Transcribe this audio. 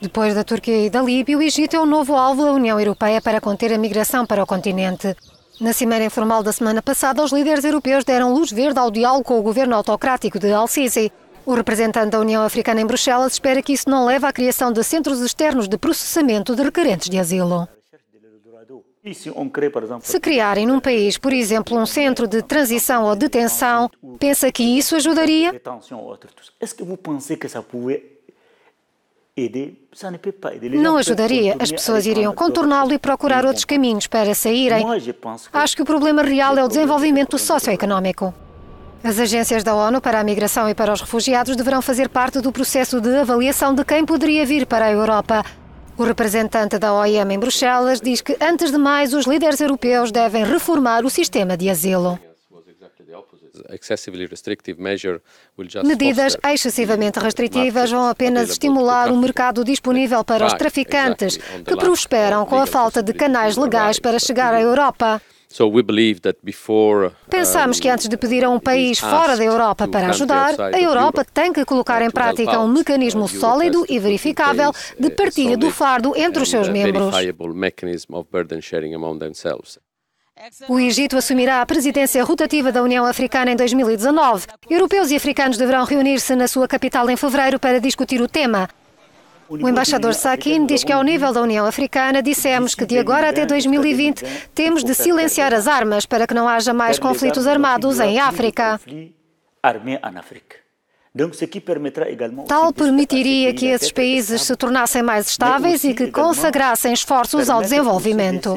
Depois da Turquia e da Líbia, o Egito é o novo alvo da União Europeia para conter a migração para o continente. Na cimeira informal da semana passada, os líderes europeus deram luz verde ao diálogo com o governo autocrático de Al-Sisi. O representante da União Africana em Bruxelas espera que isso não leve à criação de centros externos de processamento de requerentes de asilo. Se criarem num país, por exemplo, um centro de transição ou detenção, pensa que isso ajudaria? Não ajudaria. As pessoas iriam contorná-lo e procurar outros caminhos para saírem. Acho que o problema real é o desenvolvimento é socioeconómico. As agências da ONU para a migração e para os refugiados deverão fazer parte do processo de avaliação de quem poderia vir para a Europa. O representante da OIM em Bruxelas diz que, antes de mais, os líderes europeus devem reformar o sistema de asilo. Medidas excessivamente restritivas vão apenas estimular o mercado disponível para os traficantes, que prosperam com a falta de canais legais para chegar à Europa. Pensamos que antes de pedir a um país fora da Europa para ajudar, a Europa tem que colocar em prática um uh, mecanismo sólido e verificável de partilha uh, do fardo entre os seus uh, membros. O Egito assumirá a presidência rotativa da União Africana em 2019. Europeus e africanos deverão reunir-se na sua capital em fevereiro para discutir o tema. O embaixador Sakin diz que, ao nível da União Africana, dissemos que de agora até 2020 temos de silenciar as armas para que não haja mais conflitos armados em África. Tal permitiria que esses países se tornassem mais estáveis e que consagrassem esforços ao desenvolvimento.